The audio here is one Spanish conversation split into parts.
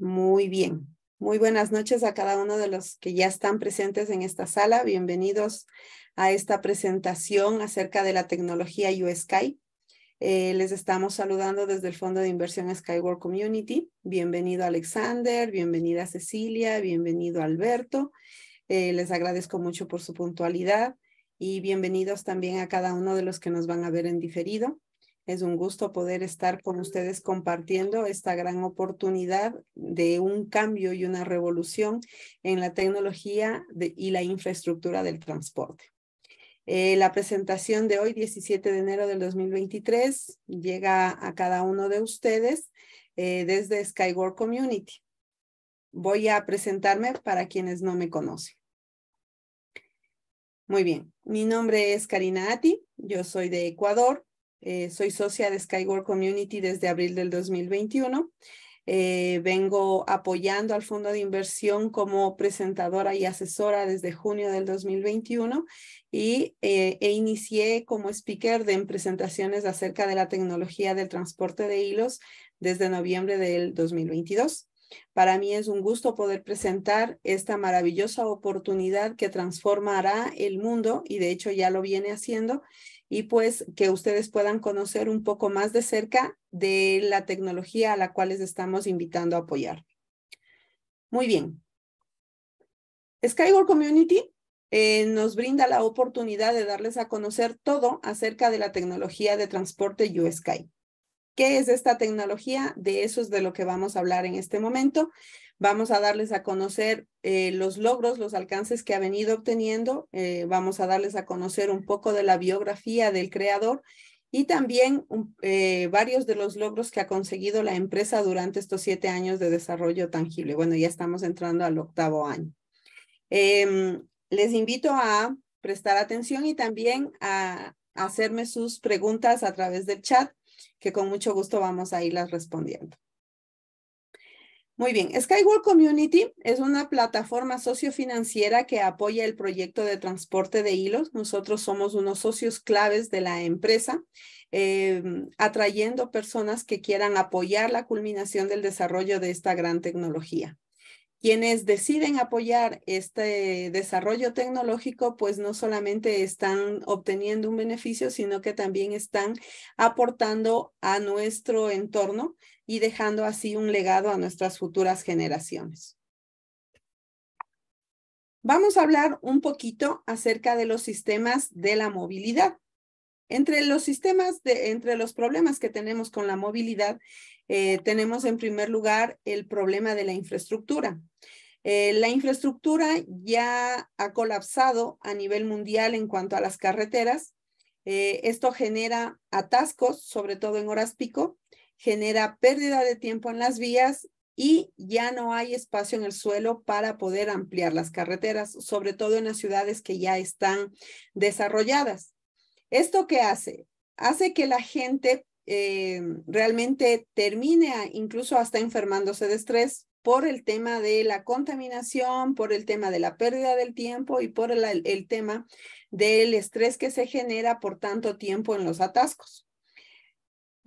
Muy bien. Muy buenas noches a cada uno de los que ya están presentes en esta sala. Bienvenidos a esta presentación acerca de la tecnología USky. Eh, les estamos saludando desde el Fondo de Inversión Skyward Community. Bienvenido Alexander, bienvenida Cecilia, bienvenido Alberto. Eh, les agradezco mucho por su puntualidad y bienvenidos también a cada uno de los que nos van a ver en diferido. Es un gusto poder estar con ustedes compartiendo esta gran oportunidad de un cambio y una revolución en la tecnología y la infraestructura del transporte. Eh, la presentación de hoy, 17 de enero del 2023, llega a cada uno de ustedes eh, desde Skyward Community. Voy a presentarme para quienes no me conocen. Muy bien, mi nombre es Karina Ati, yo soy de Ecuador, eh, soy socia de Skyward Community desde abril del 2021. Eh, vengo apoyando al fondo de inversión como presentadora y asesora desde junio del 2021 y eh, e inicié como speaker de, en presentaciones acerca de la tecnología del transporte de hilos desde noviembre del 2022. Para mí es un gusto poder presentar esta maravillosa oportunidad que transformará el mundo y de hecho ya lo viene haciendo y pues que ustedes puedan conocer un poco más de cerca de la tecnología a la cual les estamos invitando a apoyar. Muy bien. Skyward Community eh, nos brinda la oportunidad de darles a conocer todo acerca de la tecnología de transporte USky. ¿Qué es esta tecnología? De eso es de lo que vamos a hablar en este momento. Vamos a darles a conocer eh, los logros, los alcances que ha venido obteniendo. Eh, vamos a darles a conocer un poco de la biografía del creador y también eh, varios de los logros que ha conseguido la empresa durante estos siete años de desarrollo tangible. Bueno, ya estamos entrando al octavo año. Em, les invito a prestar atención y también a hacerme sus preguntas a través del chat, que con mucho gusto vamos a irlas respondiendo. Muy bien, Skywall Community es una plataforma sociofinanciera que apoya el proyecto de transporte de hilos. Nosotros somos unos socios claves de la empresa, eh, atrayendo personas que quieran apoyar la culminación del desarrollo de esta gran tecnología. Quienes deciden apoyar este desarrollo tecnológico, pues no solamente están obteniendo un beneficio, sino que también están aportando a nuestro entorno y dejando así un legado a nuestras futuras generaciones. Vamos a hablar un poquito acerca de los sistemas de la movilidad. Entre los sistemas, de, entre los problemas que tenemos con la movilidad, eh, tenemos en primer lugar el problema de la infraestructura. Eh, la infraestructura ya ha colapsado a nivel mundial en cuanto a las carreteras. Eh, esto genera atascos, sobre todo en horas pico, genera pérdida de tiempo en las vías y ya no hay espacio en el suelo para poder ampliar las carreteras, sobre todo en las ciudades que ya están desarrolladas. ¿Esto qué hace? Hace que la gente eh, realmente termine incluso hasta enfermándose de estrés por el tema de la contaminación, por el tema de la pérdida del tiempo y por el tema del estrés que se genera por tanto tiempo en los atascos.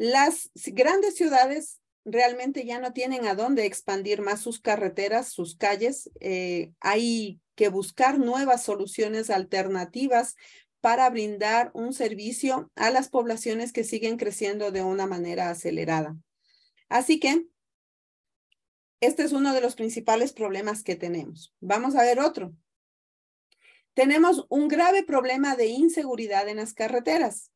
Las grandes ciudades realmente ya no tienen a dónde expandir más sus carreteras, sus calles. Eh, hay que buscar nuevas soluciones alternativas para brindar un servicio a las poblaciones que siguen creciendo de una manera acelerada. Así que este es uno de los principales problemas que tenemos. Vamos a ver otro. Tenemos un grave problema de inseguridad en las carreteras.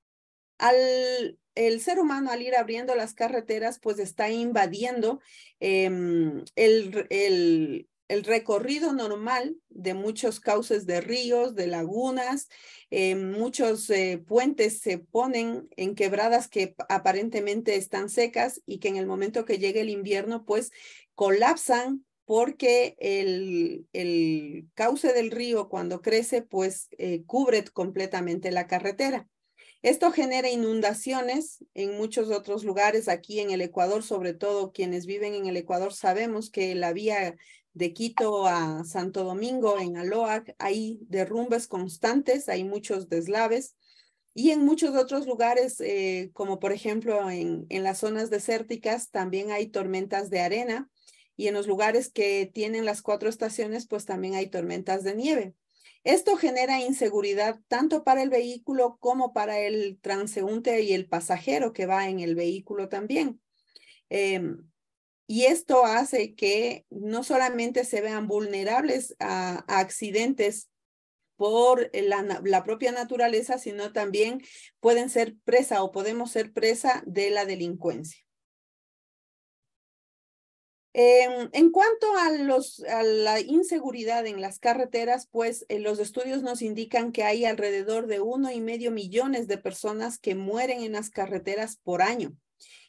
Al el ser humano al ir abriendo las carreteras, pues está invadiendo em, el, recorrido normal de muchos cauces de ríos, de lagunas, em, muchos eh, puentes se ponen en quebradas que aparentemente están secas y que en el momento que llegue el invierno, pues colapsan porque el, el cauce del río cuando crece, pues eh, cubre completamente la carretera. Esto genera inundaciones en muchos otros lugares aquí en el Ecuador, sobre todo quienes viven en el Ecuador sabemos que la vía de Quito a Santo Domingo en Aloac hay derrumbes constantes, hay muchos deslaves y en muchos otros lugares, eh, como por ejemplo en, en las zonas desérticas, también hay tormentas de arena y en los lugares que tienen las cuatro estaciones, pues también hay tormentas de nieve. Esto genera inseguridad tanto para el vehículo como para el transeúnte y el pasajero que va en el vehículo también. Em, y esto hace que no solamente se vean vulnerables a, accidentes por la, propia naturaleza, sino también pueden ser presa o podemos ser presa de la delincuencia. Em, en cuanto a, la inseguridad en las carreteras, pues eh, los estudios nos indican que hay alrededor de uno y medio millones de personas que mueren en las carreteras por año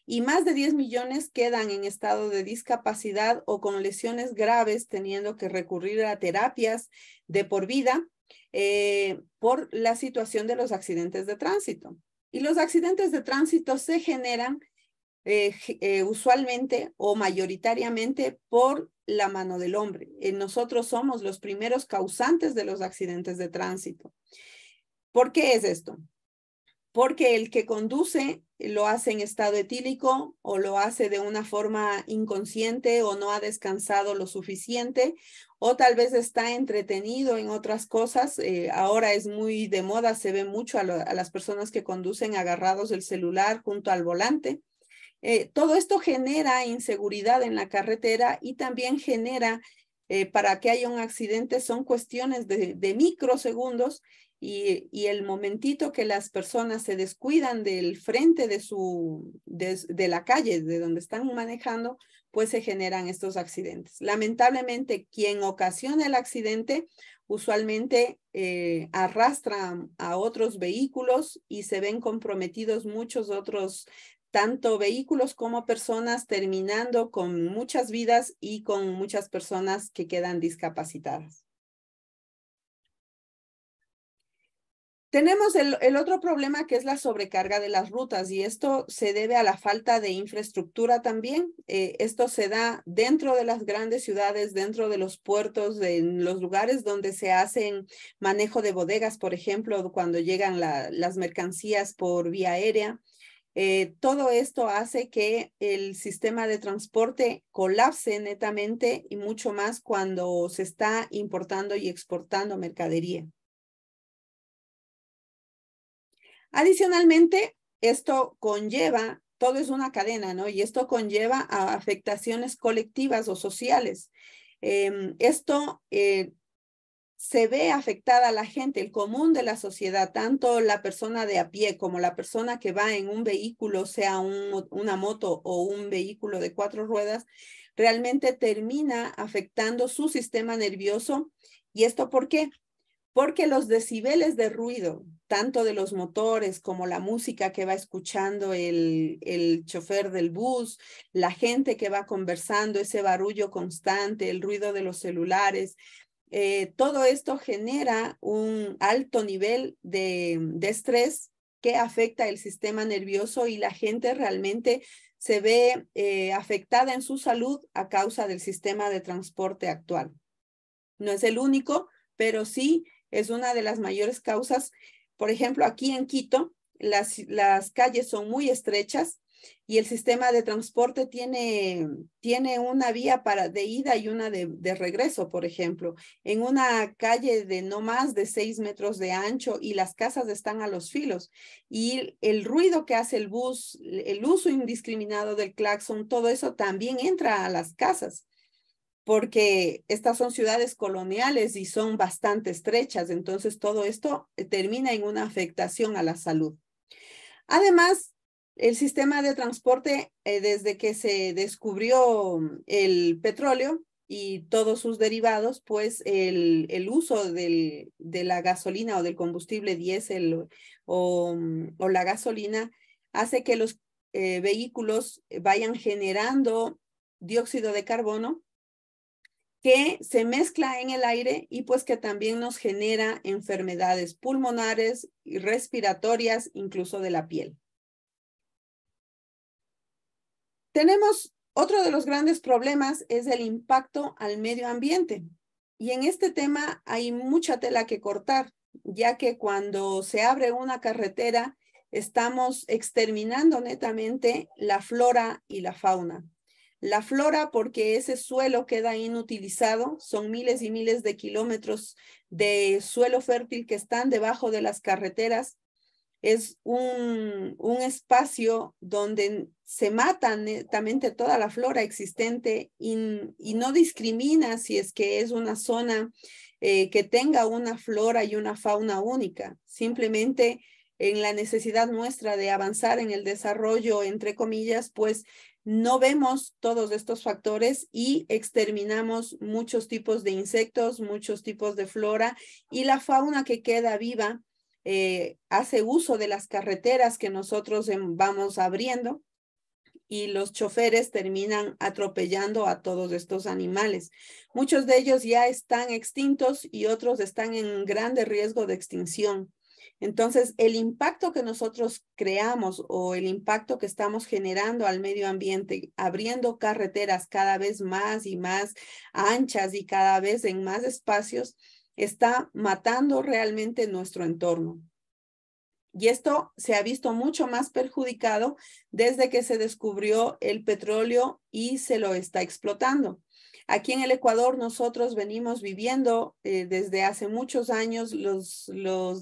y más de 10 millones quedan en estado de discapacidad o con lesiones graves teniendo que recurrir a terapias de por vida eh, por la situación de los accidentes de tránsito. Y los accidentes de tránsito se generan eh, eh, usualmente o mayoritariamente por la mano del hombre. Eh, nosotros somos los primeros causantes de los accidentes de tránsito. ¿Por qué es esto? Porque el que conduce lo hace en estado etílico o lo hace de una forma inconsciente o no ha descansado lo suficiente o tal vez está entretenido en otras cosas. ahora es muy de moda, se ve mucho a, a, las personas que conducen agarrados el celular junto al volante. Eh, todo esto genera inseguridad en la carretera y también genera, eh, para que haya un accidente, son cuestiones de, microsegundos y, el momentito que las personas se descuidan del frente de, su, de, la calle, de donde están manejando, pues se generan estos accidentes. Lamentablemente, quien ocasiona el accidente usualmente eh, arrastra a otros vehículos y se ven comprometidos muchos otros tanto vehículos como personas, terminando con muchas vidas y con muchas personas que quedan discapacitadas. Tenemos el, otro problema que es la sobrecarga de las rutas y esto se debe a la falta de infraestructura también. Eh, esto se da dentro de las grandes ciudades, dentro de los puertos, en los lugares donde se hacen manejo de bodegas, por ejemplo, cuando llegan las mercancías por vía aérea. Eh, todo esto hace que el sistema de transporte colapse netamente y mucho más cuando se está importando y exportando mercadería. Adicionalmente, esto conlleva, todo es una cadena, ¿no? Y esto conlleva a afectaciones colectivas o sociales. Em, esto eh, se ve afectada la gente, el común de la sociedad, tanto la persona de a pie como la persona que va en un vehículo, sea una moto o un vehículo de cuatro ruedas, realmente termina afectando su sistema nervioso. ¿Y esto por qué? Porque los decibeles de ruido, tanto de los motores como la música que va escuchando el, el chofer del bus, la gente que va conversando, ese barullo constante, el ruido de los celulares, eh, todo esto genera un alto nivel de, estrés que afecta el sistema nervioso y la gente realmente se ve eh, afectada en su salud a causa del sistema de transporte actual. No es el único, pero sí es una de las mayores causas. Por ejemplo, aquí en Quito, las calles son muy estrechas y el sistema de transporte tiene, una vía para, de ida y una de, de, regreso, por ejemplo, en una calle de no más de 6 metros de ancho y las casas están a los filos y el ruido que hace el bus, el uso indiscriminado del claxon, todo eso también entra a las casas porque estas son ciudades coloniales y son bastante estrechas, entonces todo esto eh, termina en una afectación a la salud. Además, el sistema de transporte, eh, desde que se descubrió el petróleo y todos sus derivados, pues el, uso de la gasolina o del combustible diésel o, la gasolina hace que los eh, vehículos vayan generando dióxido de carbono que se mezcla en el aire y pues que también nos genera enfermedades pulmonares y respiratorias, incluso de la piel. Tenemos otro de los grandes problemas es el impacto al medio ambiente. Y en este tema hay mucha tela que cortar, ya que cuando se abre una carretera, estamos exterminando netamente la flora y la fauna. La flora porque ese suelo queda inutilizado, son miles y miles de kilómetros de suelo fértil que están debajo de las carreteras es un, espacio donde se mata netamente toda la flora existente y, no discrimina si es que es una zona eh, que tenga una flora y una fauna única. Simplemente en la necesidad nuestra de avanzar en el desarrollo, entre comillas, pues no vemos todos estos factores y exterminamos muchos tipos de insectos, muchos tipos de flora y la fauna que queda viva eh, hace uso de las carreteras que nosotros em, vamos abriendo y los choferes terminan atropellando a todos estos animales. Muchos de ellos ya están extintos y otros están en grande riesgo de extinción. Entonces, el impacto que nosotros creamos o el impacto que estamos generando al medio ambiente, abriendo carreteras cada vez más y más anchas y cada vez en más espacios, está matando realmente nuestro entorno. Y esto se ha visto mucho más perjudicado desde que se descubrió el petróleo y se lo está explotando. Aquí en el Ecuador nosotros venimos viviendo eh, desde hace muchos años los,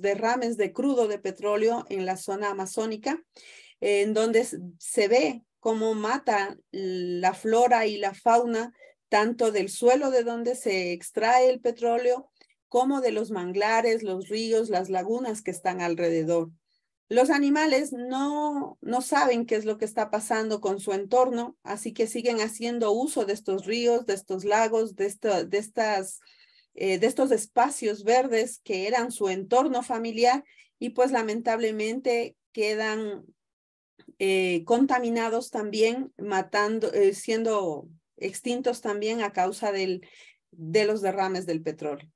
derrames de crudo de petróleo en la zona amazónica, en donde se ve cómo mata la flora y la fauna, tanto del suelo de donde se extrae el petróleo como de los manglares, los ríos, las lagunas que están alrededor. Los animales no, no saben qué es lo que está pasando con su entorno, así que siguen haciendo uso de estos ríos, de estos lagos, de, estas, eh, de estos espacios verdes que eran su entorno familiar y pues lamentablemente quedan eh, contaminados también, matando, eh, siendo extintos también a causa del, de los derrames del petróleo.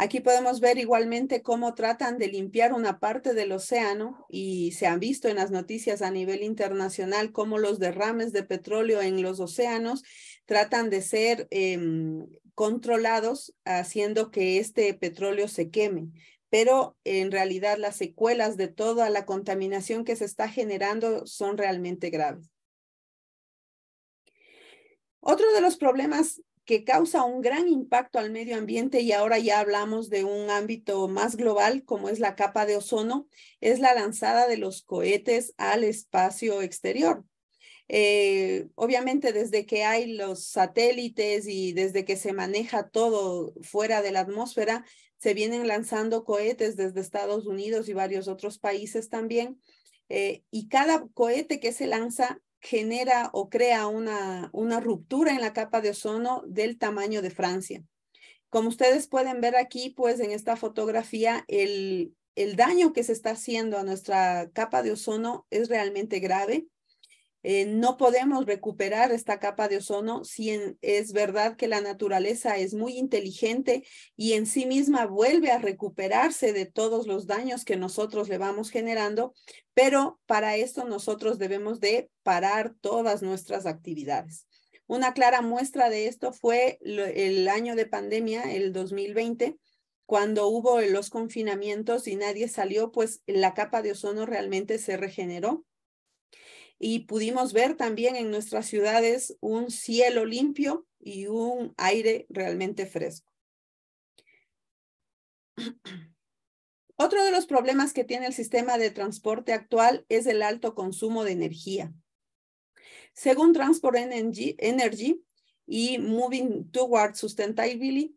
Aquí podemos ver igualmente cómo tratan de limpiar una parte del océano y se han visto en las noticias a nivel internacional cómo los derrames de petróleo en los océanos tratan de ser em, controlados haciendo que este petróleo se queme. Pero en realidad las secuelas de toda la contaminación que se está generando son realmente graves. Otro de los problemas que causa un gran impacto al medio ambiente y ahora ya hablamos de un ámbito más global como es la capa de ozono, es la lanzada de los cohetes al espacio exterior. Eh, obviamente desde que hay los satélites y desde que se maneja todo fuera de la atmósfera, se vienen lanzando cohetes desde Estados Unidos y varios otros países también. Eh, y cada cohete que se lanza genera o crea una, una ruptura en la capa de ozono del tamaño de Francia. Como ustedes pueden ver aquí, pues en esta fotografía, el, el daño que se está haciendo a nuestra capa de ozono es realmente grave. Eh, no podemos recuperar esta capa de ozono si es verdad que la naturaleza es muy inteligente y en sí misma vuelve a recuperarse de todos los daños que nosotros le vamos generando, pero para esto nosotros debemos de parar todas nuestras actividades. Una clara muestra de esto fue el año de pandemia, el 2020, cuando hubo los confinamientos y nadie salió, pues la capa de ozono realmente se regeneró y pudimos ver también en nuestras ciudades un cielo limpio y un aire realmente fresco. Otro de los problemas que tiene el sistema de transporte actual es el alto consumo de energía. Según Transport Energy, y Moving Towards Sustainability,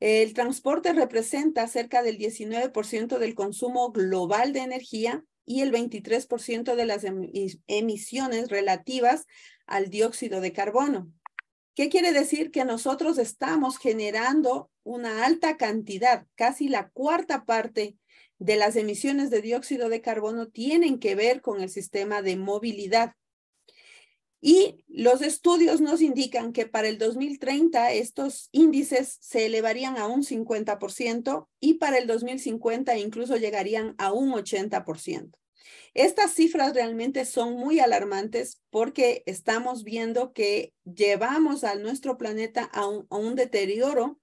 el transporte representa cerca del 19% del consumo global de energía y el 23% de las em-, emisiones relativas al dióxido de carbono. ¿Qué quiere decir? Que nosotros estamos generando una alta cantidad, casi la cuarta parte de las emisiones de dióxido de carbono tienen que ver con el sistema de movilidad. Y los estudios nos indican que para el 2030 estos índices se elevarían a un 50% y para el 2050 incluso llegarían a un 80%. Estas cifras realmente son muy alarmantes porque estamos viendo que llevamos a nuestro planeta a un, deterioro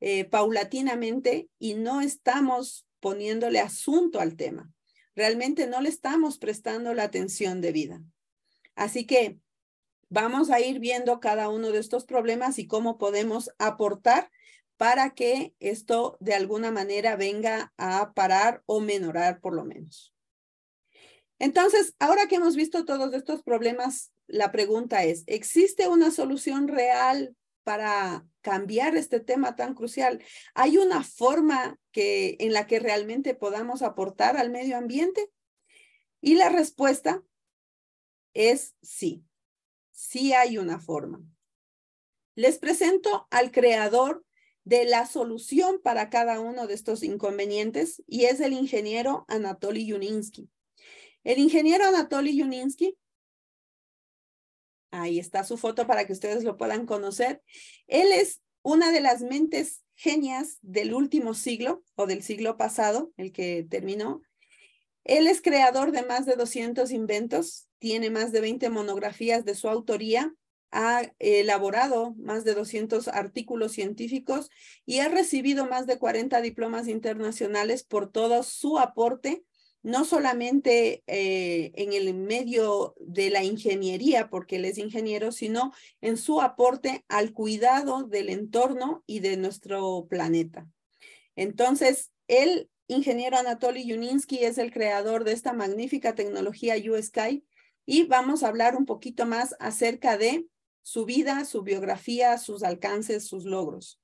eh, paulatinamente y no estamos poniéndole asunto al tema. Realmente no le estamos prestando la atención debida. Así que Vamos a ir viendo cada uno de estos problemas y cómo podemos aportar para que esto de alguna manera venga a parar o menorar por lo menos. Entonces, ahora que hemos visto todos estos problemas, la pregunta es, ¿existe una solución real para cambiar este tema tan crucial? ¿Hay una forma que, en la que realmente podamos aportar al medio ambiente? Y la respuesta es sí. Sí hay una forma. Les presento al creador de la solución para cada uno de estos inconvenientes y es el ingeniero Anatoly Yuninsky. El ingeniero Anatoly Yuninsky, ahí está su foto para que ustedes lo puedan conocer, él es una de las mentes genias del último siglo o del siglo pasado, el que terminó, él es creador de más de 200 inventos, tiene más de 20 monografías de su autoría, ha elaborado más de 200 artículos científicos y ha recibido más de 40 diplomas internacionales por todo su aporte, no solamente eh, en el medio de la ingeniería, porque él es ingeniero, sino en su aporte al cuidado del entorno y de nuestro planeta. Entonces, él ingeniero Anatoly Yuninsky es el creador de esta magnífica tecnología USky y vamos a hablar un poquito más acerca de su vida, su biografía, sus alcances, sus logros.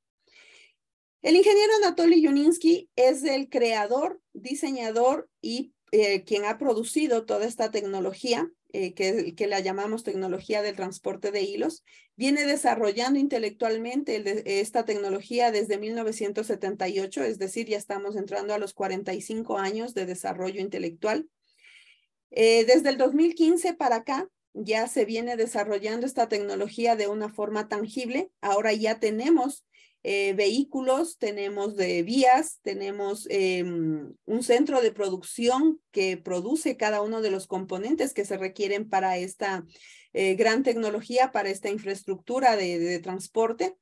El ingeniero Anatoly Yuninsky es el creador, diseñador y eh, quien ha producido toda esta tecnología. Eh, que, la llamamos tecnología del transporte de hilos, viene desarrollando intelectualmente esta tecnología desde 1978, es decir, ya estamos entrando a los 45 años de desarrollo intelectual. Eh, desde el 2015 para acá ya se viene desarrollando esta tecnología de una forma tangible. Ahora ya tenemos eh, vehículos, tenemos de vías, tenemos em, un centro de producción que produce cada uno de los componentes que se requieren para esta eh, gran tecnología, para esta infraestructura de, transporte.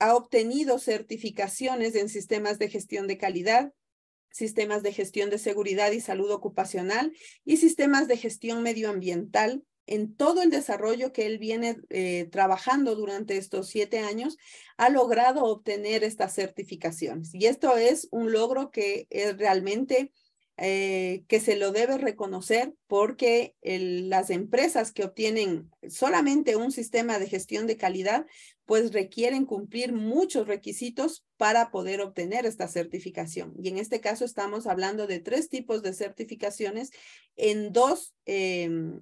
ha obtenido certificaciones en sistemas de gestión de calidad, sistemas de gestión de seguridad y salud ocupacional y sistemas de gestión medioambiental en todo el desarrollo que él viene eh, trabajando durante estos siete años, ha logrado obtener estas certificaciones. Y esto es un logro que es realmente eh, que se lo debe reconocer porque las empresas que obtienen solamente un sistema de gestión de calidad, pues requieren cumplir muchos requisitos para poder obtener esta certificación. Y en este caso estamos hablando de tres tipos de certificaciones en dos, em,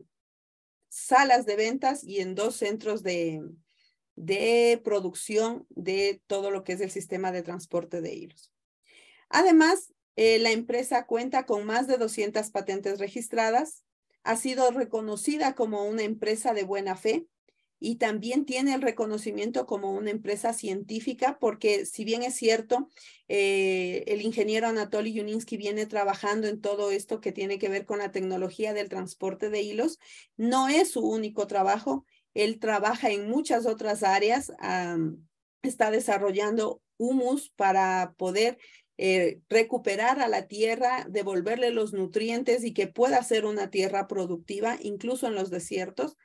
salas de ventas y en dos centros de, producción de todo lo que es el sistema de transporte de hilos. Además, eh, la empresa cuenta con más de 200 patentes registradas, ha sido reconocida como una empresa de buena fe y también tiene el reconocimiento como una empresa científica, porque si bien es cierto, eh, el ingeniero Anatoly Yuninsky viene trabajando en todo esto que tiene que ver con la tecnología del transporte de hilos, no es su único trabajo, él trabaja en muchas otras áreas, está desarrollando humus para poder eh, recuperar a la tierra, devolverle los nutrientes y que pueda ser una tierra productiva, incluso en los desiertos.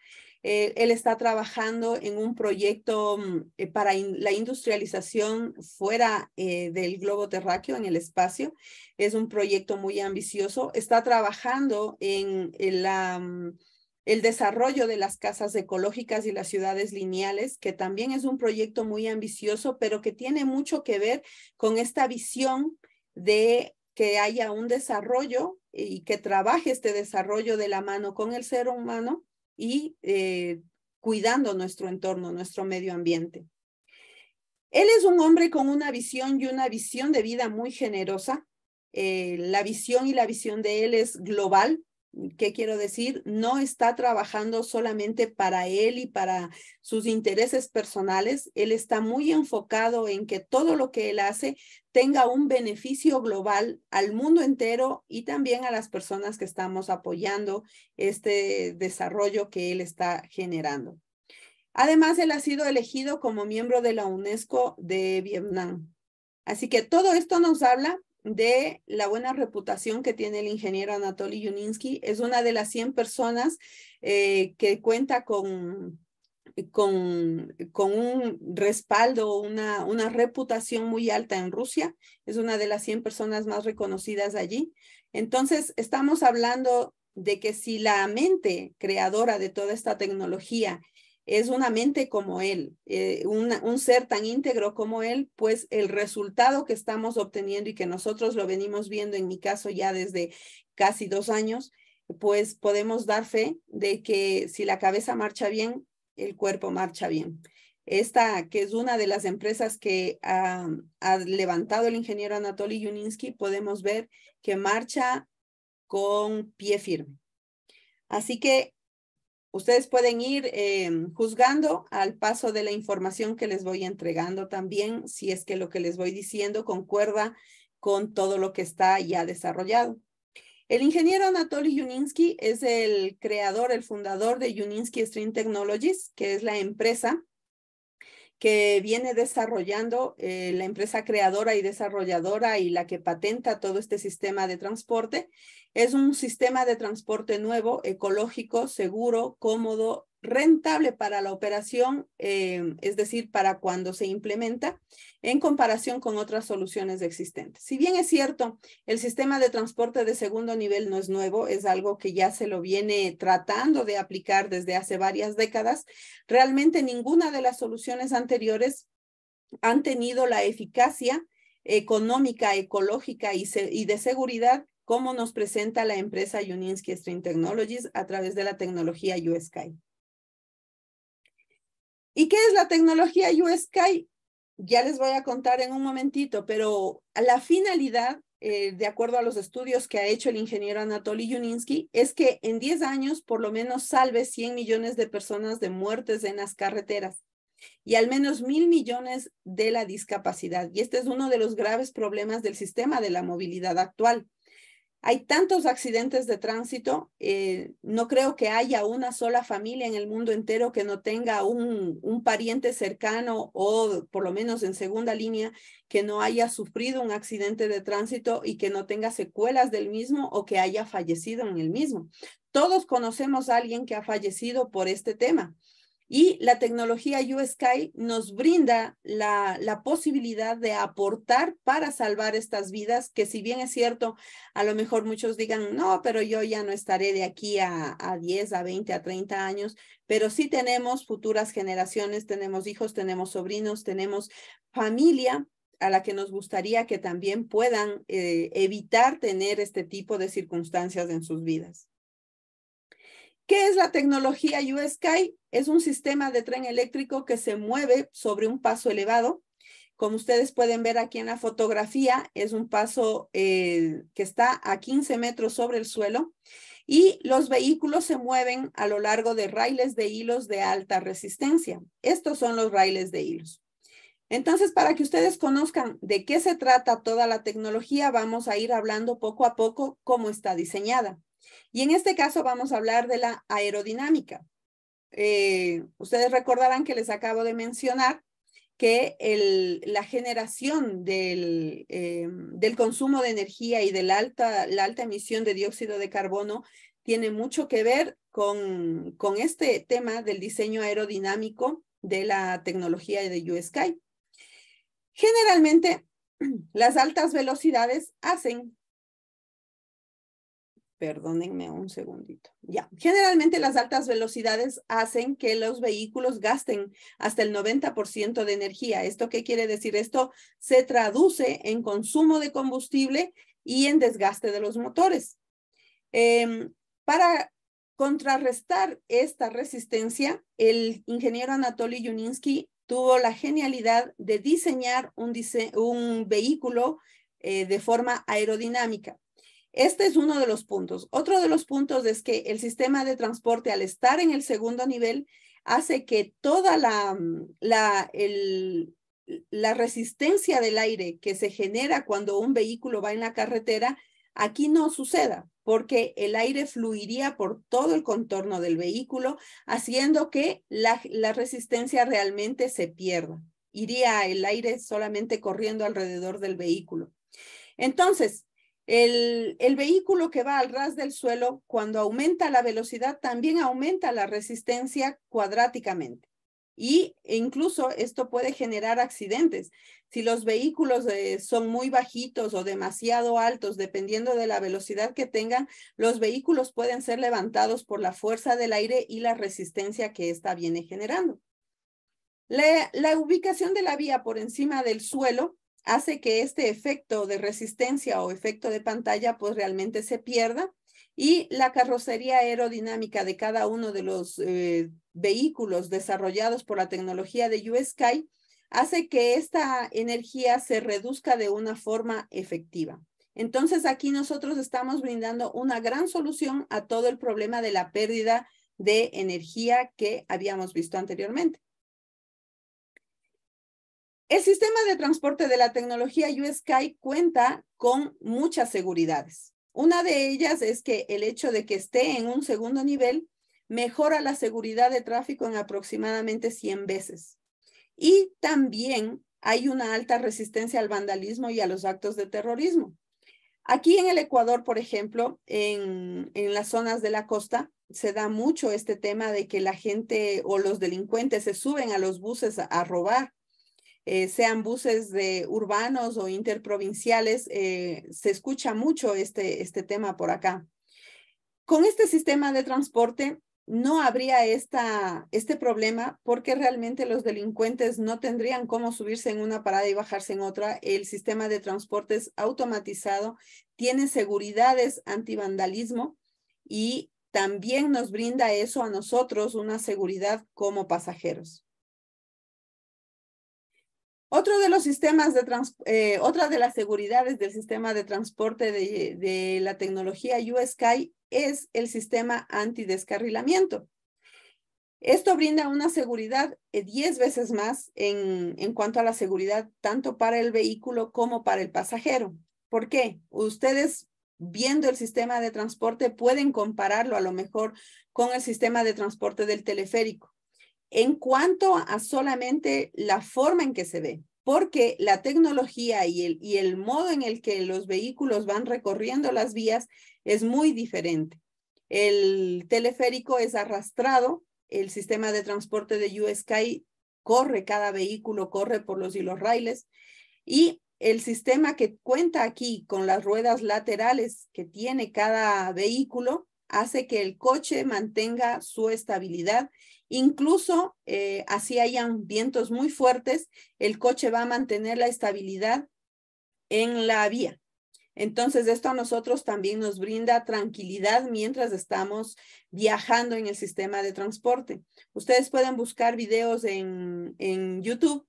Eh, él está trabajando en un proyecto mm, eh, para la industrialización fuera eh, del globo terráqueo, en el espacio. Es un proyecto muy ambicioso. Está trabajando en, mm, el desarrollo de las casas ecológicas y las ciudades lineales, que también es un proyecto muy ambicioso, pero que tiene mucho que ver con esta visión de que haya un desarrollo y que trabaje este desarrollo de la mano con el ser humano y eh, cuidando nuestro entorno, nuestro medio ambiente. Él es un hombre con una visión y una visión de vida muy generosa. Eh, la visión y la visión de él es global, ¿Qué quiero decir? No está trabajando solamente para él y para sus intereses personales. Él está muy enfocado en que todo lo que él hace tenga un beneficio global al mundo entero y también a las personas que estamos apoyando este desarrollo que él está generando. Además, él ha sido elegido como miembro de la UNESCO de Vietnam. Así que todo esto nos habla de la buena reputación que tiene el ingeniero Anatoly Yuninsky. Es una de las 100 personas eh, que cuenta con, con, con un respaldo, una, una reputación muy alta en Rusia. Es una de las 100 personas más reconocidas allí. Entonces, estamos hablando de que si la mente creadora de toda esta tecnología es una mente como él, eh, un ser tan íntegro como él, pues el resultado que estamos obteniendo y que nosotros lo venimos viendo en mi caso ya desde casi dos años, pues podemos dar fe de que si la cabeza marcha bien, el cuerpo marcha bien. Esta, que es una de las empresas que ha, ha levantado el ingeniero Anatoly Yuninsky, podemos ver que marcha con pie firme. Así que Ustedes pueden ir em, juzgando al paso de la información que les voy entregando también, si es que lo que les voy diciendo concuerda con todo lo que está ya desarrollado. El ingeniero Anatoly Yuninsky es el creador, el fundador de Yuninsky Stream Technologies, que es la empresa que viene desarrollando eh, la empresa creadora y desarrolladora y la que patenta todo este sistema de transporte. Es un sistema de transporte nuevo, ecológico, seguro, cómodo, rentable para la operación, eh, es decir, para cuando se implementa, en comparación con otras soluciones existentes. Si bien es cierto, el sistema de transporte de segundo nivel no es nuevo, es algo que ya se lo viene tratando de aplicar desde hace varias décadas, realmente ninguna de las soluciones anteriores han tenido la eficacia económica, ecológica y, de seguridad como nos presenta la empresa Uninsky String Technologies a través de la tecnología USKY. ¿Y qué es la tecnología Sky? Ya les voy a contar en un momentito, pero la finalidad, eh, de acuerdo a los estudios que ha hecho el ingeniero Anatoly Juninsky, es que en 10 años por lo menos salve 100 millones de personas de muertes en las carreteras y al menos mil millones de la discapacidad. Y este es uno de los graves problemas del sistema de la movilidad actual. Hay tantos accidentes de tránsito, eh, no creo que haya una sola familia en el mundo entero que no tenga un, pariente cercano o por lo menos en segunda línea que no haya sufrido un accidente de tránsito y que no tenga secuelas del mismo o que haya fallecido en el mismo. Todos conocemos a alguien que ha fallecido por este tema. Y la tecnología Sky nos brinda la, posibilidad de aportar para salvar estas vidas, que si bien es cierto, a lo mejor muchos digan, no, pero yo ya no estaré de aquí a, a 10, a 20, a 30 años, pero sí tenemos futuras generaciones, tenemos hijos, tenemos sobrinos, tenemos familia a la que nos gustaría que también puedan eh, evitar tener este tipo de circunstancias en sus vidas. ¿Qué es la tecnología Sky? Es un sistema de tren eléctrico que se mueve sobre un paso elevado. Como ustedes pueden ver aquí en la fotografía, es un paso eh, que está a 15 metros sobre el suelo y los vehículos se mueven a lo largo de raíles de hilos de alta resistencia. Estos son los raíles de hilos. Entonces, para que ustedes conozcan de qué se trata toda la tecnología, vamos a ir hablando poco a poco cómo está diseñada. Y en este caso vamos a hablar de la aerodinámica. Eh, ustedes recordarán que les acabo de mencionar que la generación eh, del, consumo de energía y de la alta, emisión de dióxido de carbono tiene mucho que ver con, este tema del diseño aerodinámico de la tecnología de Sky. Generalmente, las altas velocidades hacen Perdónenme un segundito. Ya, generalmente las altas velocidades hacen que los vehículos gasten hasta el 90% de energía. ¿Esto qué quiere decir? Esto se traduce en consumo de combustible y en desgaste de los motores. Em, para contrarrestar esta resistencia, el ingeniero Anatoly Yuninsky tuvo la genialidad de diseñar un, vehículo eh, de forma aerodinámica. Este es uno de los puntos. Otro de los puntos es que el sistema de transporte al estar en el segundo nivel hace que toda la, mm, la, la resistencia del aire que se genera cuando un vehículo va en la carretera, aquí no suceda, porque el aire fluiría por todo el contorno del vehículo, haciendo que la, la, resistencia realmente se pierda. Iría el aire solamente corriendo alrededor del vehículo. Entonces, el, vehículo que va al ras del suelo, cuando aumenta la velocidad, también aumenta la resistencia cuadráticamente. Y e incluso esto puede generar accidentes. Si los vehículos eh, son muy bajitos o demasiado altos, dependiendo de la velocidad que tengan, los vehículos pueden ser levantados por la fuerza del aire y la resistencia que ésta viene generando. la ubicación de la vía por encima del suelo hace que este efecto de resistencia o efecto de pantalla pues realmente se pierda y la carrocería aerodinámica de cada uno de los eh, vehículos desarrollados por la tecnología de Sky hace que esta energía se reduzca de una forma efectiva. Entonces aquí nosotros estamos brindando una gran solución a todo el problema de la pérdida de energía que habíamos visto anteriormente. El sistema de transporte de la tecnología Sky cuenta con muchas seguridades. Una de ellas es que el hecho de que esté en un segundo nivel mejora la seguridad de tráfico en aproximadamente 100 veces. Y también hay una alta resistencia al vandalismo y a los actos de terrorismo. Aquí en el Ecuador, por ejemplo, en, las zonas de la costa, se da mucho este tema de que la gente o los delincuentes se suben a los buses a robar eh, sean buses de urbanos o interprovinciales, eh, se escucha mucho este, este tema por acá. Con este sistema de transporte no habría esta, este problema porque realmente los delincuentes no tendrían cómo subirse en una parada y bajarse en otra. El sistema de transporte es automatizado, tiene seguridades antivandalismo y también nos brinda eso a nosotros, una seguridad como pasajeros. Otro de eh, otra de las seguridades del sistema de transporte de, la tecnología USky es el sistema antidescarrilamiento. Esto brinda una seguridad 10 eh, veces más en, en, cuanto a la seguridad tanto para el vehículo como para el pasajero. ¿Por qué? Ustedes viendo el sistema de transporte pueden compararlo a lo mejor con el sistema de transporte del teleférico en cuanto a solamente la forma en que se ve, porque la tecnología y el, y el modo en el que los vehículos van recorriendo las vías es muy diferente. El teleférico es arrastrado, el sistema de transporte de Sky corre, cada vehículo corre por los hilos raíles y el sistema que cuenta aquí con las ruedas laterales que tiene cada vehículo hace que el coche mantenga su estabilidad. Incluso eh, así hayan vientos muy fuertes, el coche va a mantener la estabilidad en la vía. Entonces, esto a nosotros también nos brinda tranquilidad mientras estamos viajando en el sistema de transporte. Ustedes pueden buscar videos en, YouTube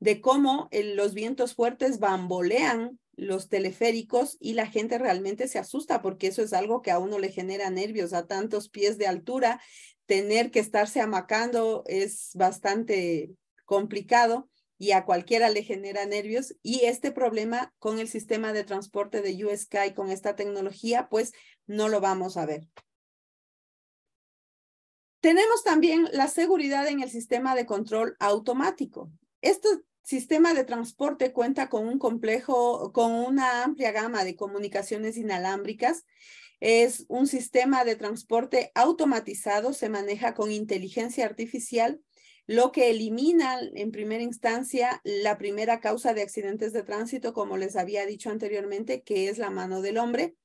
de cómo eh, los vientos fuertes bambolean los teleféricos y la gente realmente se asusta porque eso es algo que a uno le genera nervios a tantos pies de altura. Tener que estarse amacando es bastante complicado y a cualquiera le genera nervios. Y este problema con el sistema de transporte de USky, con esta tecnología, pues no lo vamos a ver. Tenemos también la seguridad en el sistema de control automático. Esto sistema de transporte cuenta con un complejo, con una amplia gama de comunicaciones inalámbricas. Es un sistema de transporte automatizado, se maneja con inteligencia artificial, lo que elimina en primera instancia la primera causa de accidentes de tránsito, como les había dicho anteriormente, que es la mano del hombre.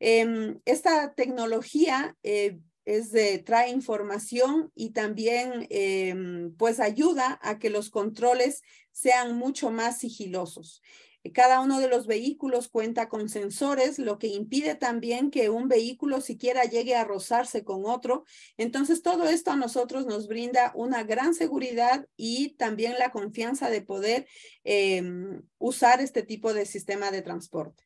Em, esta tecnología eh, trae información y también em, pues ayuda a que los controles sean mucho más sigilosos. Eh, cada uno de los vehículos cuenta con sensores, lo que impide también que un vehículo siquiera llegue a rozarse con otro. Entonces, todo esto a nosotros nos brinda una gran seguridad y también la confianza de poder em, usar este tipo de sistema de transporte.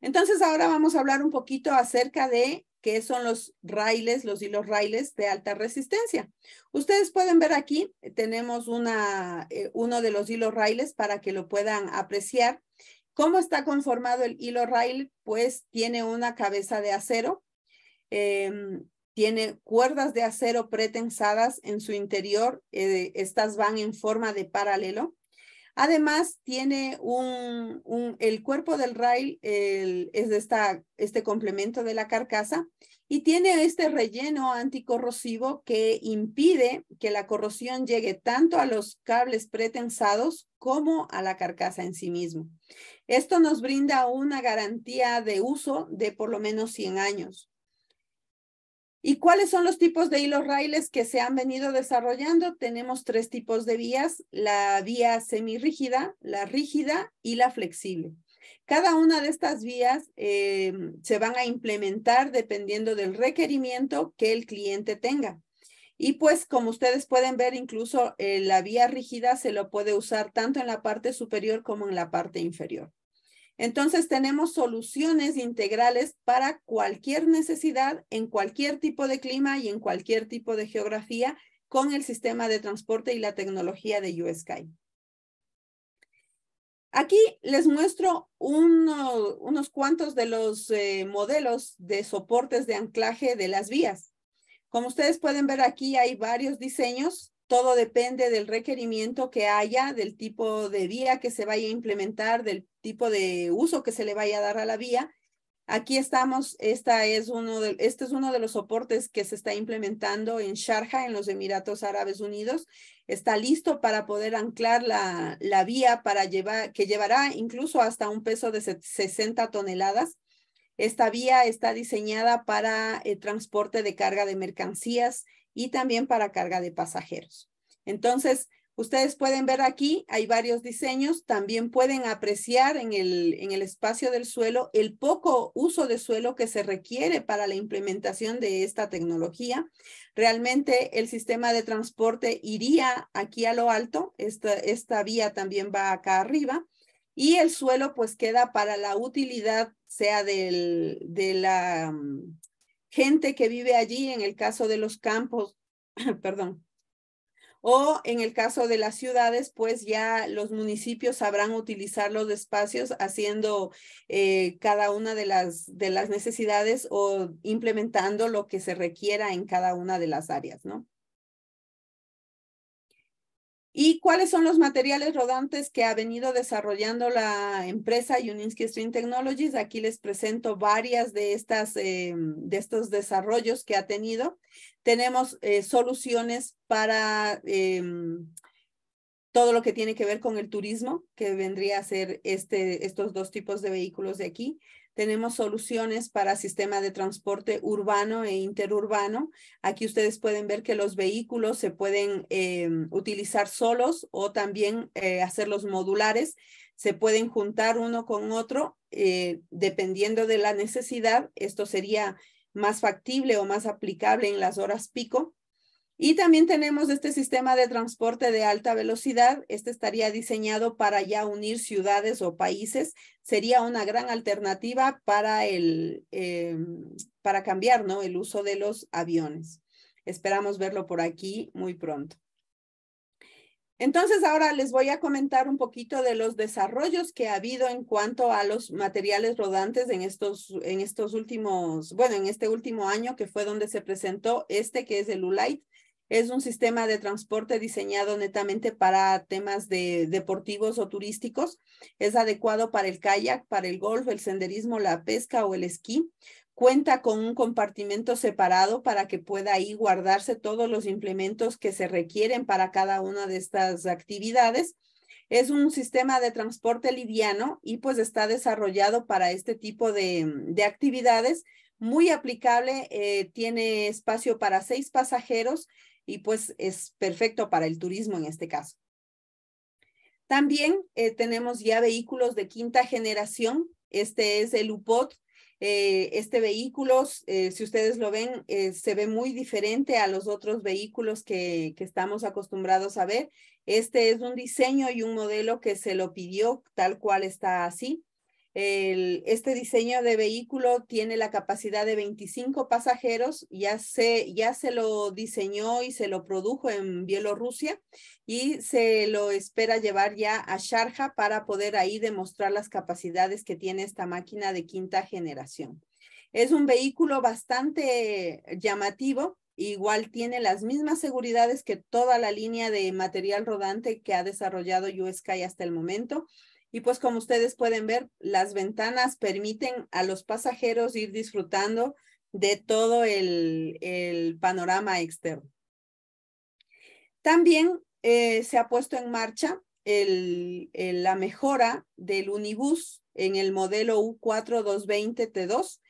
Entonces, ahora vamos a hablar un poquito acerca de que son los railes, los hilos railes de alta resistencia. Ustedes pueden ver aquí, tenemos una, eh, uno de los hilos railes para que lo puedan apreciar. ¿Cómo está conformado el hilo rail? Pues tiene una cabeza de acero, em, tiene cuerdas de acero pretensadas en su interior, eh, estas van en forma de paralelo, Además, tiene un, el cuerpo del rail, es de esta, este complemento de la carcasa, y tiene este relleno anticorrosivo que impide que la corrosión llegue tanto a los cables pretensados como a la carcasa en sí mismo. Esto nos brinda una garantía de uso de por lo menos 100 años. ¿Y cuáles son los tipos de hilos raíles que se han venido desarrollando? Tenemos tres tipos de vías, la vía semirrígida, la rígida y la flexible. Cada una de estas vías eh, se van a implementar dependiendo del requerimiento que el cliente tenga. Y pues como ustedes pueden ver, incluso eh, la vía rígida se lo puede usar tanto en la parte superior como en la parte inferior. Entonces tenemos soluciones integrales para cualquier necesidad, en cualquier tipo de clima y en cualquier tipo de geografía con el sistema de transporte y la tecnología de USky. Aquí les muestro unos cuantos de los eh, modelos de soportes de anclaje de las vías. Como ustedes pueden ver aquí hay varios diseños todo depende del requerimiento que haya, del tipo de vía que se vaya a implementar, del tipo de uso que se le vaya a dar a la vía. Aquí estamos, esta es uno de, este es uno de los soportes que se está implementando en Sharjah, en los Emiratos Árabes Unidos. Está listo para poder anclar la, la vía para llevar, que llevará incluso hasta un peso de 60 toneladas. Esta vía está diseñada para el transporte de carga de mercancías y también para carga de pasajeros. Entonces, ustedes pueden ver aquí, hay varios diseños. También pueden apreciar en el, en el espacio del suelo el poco uso de suelo que se requiere para la implementación de esta tecnología. Realmente el sistema de transporte iría aquí a lo alto. Esta, esta vía también va acá arriba y el suelo pues queda para la utilidad sea del, de la mm, gente que vive allí, en el caso de los campos, perdón, o en el caso de las ciudades, pues ya los municipios sabrán utilizar los espacios haciendo eh, cada una de las, de las necesidades o implementando lo que se requiera en cada una de las áreas, ¿no? ¿Y cuáles son los materiales rodantes que ha venido desarrollando la empresa Uninsky Stream Technologies? Aquí les presento varias de, estas, eh, de estos desarrollos que ha tenido. Tenemos eh, soluciones para eh, todo lo que tiene que ver con el turismo, que vendría a ser este, estos dos tipos de vehículos de aquí. Tenemos soluciones para sistema de transporte urbano e interurbano. Aquí ustedes pueden ver que los vehículos se pueden em, utilizar solos o también eh, hacerlos modulares. Se pueden juntar uno con otro eh, dependiendo de la necesidad. Esto sería más factible o más aplicable en las horas pico y también tenemos este sistema de transporte de alta velocidad. Este estaría diseñado para ya unir ciudades o países. Sería una gran alternativa para, el, eh, para cambiar ¿no? el uso de los aviones. Esperamos verlo por aquí muy pronto. Entonces, ahora les voy a comentar un poquito de los desarrollos que ha habido en cuanto a los materiales rodantes en estos, en estos últimos, bueno, en este último año que fue donde se presentó este que es el ULIGHT. Es un sistema de transporte diseñado netamente para temas de deportivos o turísticos. Es adecuado para el kayak, para el golf, el senderismo, la pesca o el esquí. Cuenta con un compartimento separado para que pueda ahí guardarse todos los implementos que se requieren para cada una de estas actividades. Es un sistema de transporte liviano y pues está desarrollado para este tipo de, actividades muy aplicable, eh, tiene espacio para seis pasajeros y pues es perfecto para el turismo en este caso. También eh, tenemos ya vehículos de quinta generación. Este es el UPOT. Eh, este vehículo, eh, si ustedes lo ven, se ve muy diferente a los otros vehículos que estamos acostumbrados a ver. Este es un diseño y un modelo que se lo pidió tal cual está así este diseño de vehículo tiene la capacidad de 25 pasajeros, ya se, ya se lo diseñó y se lo produjo en Bielorrusia y se lo espera llevar ya a Sharjah para poder ahí demostrar las capacidades que tiene esta máquina de quinta generación. Es un vehículo bastante llamativo, igual tiene las mismas seguridades que toda la línea de material rodante que ha desarrollado USK hasta el momento. Y pues como ustedes pueden ver, las ventanas permiten a los pasajeros ir disfrutando de todo el, panorama externo. También eh, se ha puesto en marcha la mejora del unibus en el modelo U4220T2